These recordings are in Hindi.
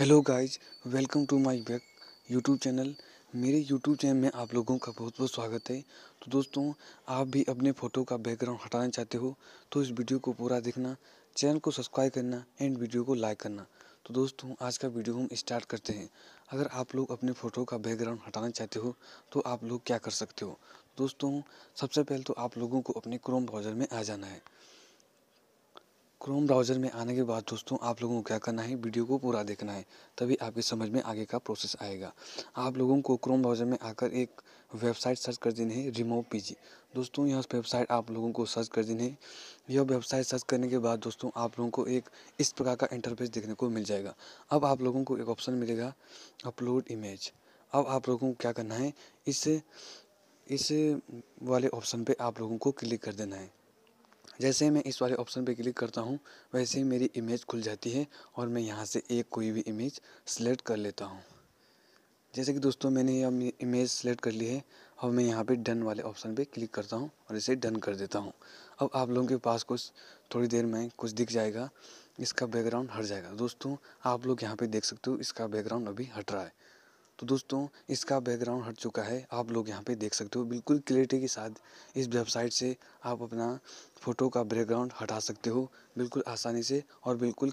hello guys welcome to my back YouTube channel मेरे यूट्यूब चैनल में आप लोगों का बहुत बहुत स्वागत है तो दोस्तों आप भी अपने फ़ोटो का बैकग्राउंड हटाना चाहते हो तो इस वीडियो को पूरा देखना चैनल को सब्सक्राइब करना एंड वीडियो को लाइक करना तो दोस्तों आज का वीडियो हम स्टार्ट करते हैं अगर आप लोग अपने फ़ोटो का बैकग्राउंड हटाना चाहते हो तो आप लोग क्या कर सकते हो दोस्तों सबसे पहले तो आप लोगों को अपने क्रोम ब्राउज़र में आ जाना है क्रोम ब्राउज़र में आने के बाद दोस्तों आप लोगों को क्या करना है वीडियो को पूरा देखना है तभी आपकी समझ में आगे का प्रोसेस आएगा आप लोगों को क्रोम ब्राउज़र में आकर एक वेबसाइट सर्च कर देनी है रिमूव पीजी दोस्तों यह वेबसाइट आप लोगों को सर्च कर देनी है यह वेबसाइट सर्च करने के बाद दोस्तों आप लोगों को एक इस प्रकार का इंटरफेस देखने को मिल जाएगा अब आप लोगों को एक ऑप्शन मिलेगा अपलोड इमेज अब आप लोगों को क्या करना है इस इस वाले ऑप्शन पे आप लोगों को क्लिक कर देना है जैसे मैं इस वाले ऑप्शन पे क्लिक करता हूँ वैसे ही मेरी इमेज खुल जाती है और मैं यहाँ से एक कोई भी इमेज सेलेक्ट कर लेता हूँ जैसे कि दोस्तों मैंने यह इमेज सेलेक्ट कर ली है और मैं यहाँ पे डन वाले ऑप्शन पे क्लिक करता हूँ और इसे डन कर देता हूँ अब आप लोगों के पास कुछ थोड़ी देर में कुछ दिख जाएगा इसका बैकग्राउंड हट जाएगा दोस्तों आप लोग यहाँ पे देख सकते हो इसका बैकग्राउंड अभी हट रहा है तो दोस्तों इसका बैकग्राउंड हट चुका है आप लोग यहाँ पे देख सकते हो बिल्कुल क्लियरिटी के साथ इस वेबसाइट से आप अपना फ़ोटो का बैकग्राउंड हटा सकते हो बिल्कुल आसानी से और बिल्कुल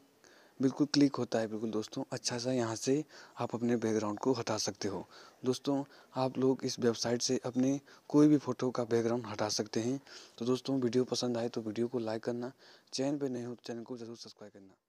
बिल्कुल क्लिक होता है बिल्कुल दोस्तों अच्छा सा यहाँ से आप अपने बैकग्राउंड को हटा सकते हो दोस्तों आप लोग इस वेबसाइट से अपने कोई भी फ़ोटो का बैकग्राउंड हटा सकते हैं तो दोस्तों वीडियो पसंद आए तो वीडियो को लाइक करना चैनल पर नहीं हो तो चैनल को ज़रूर सब्सक्राइब करना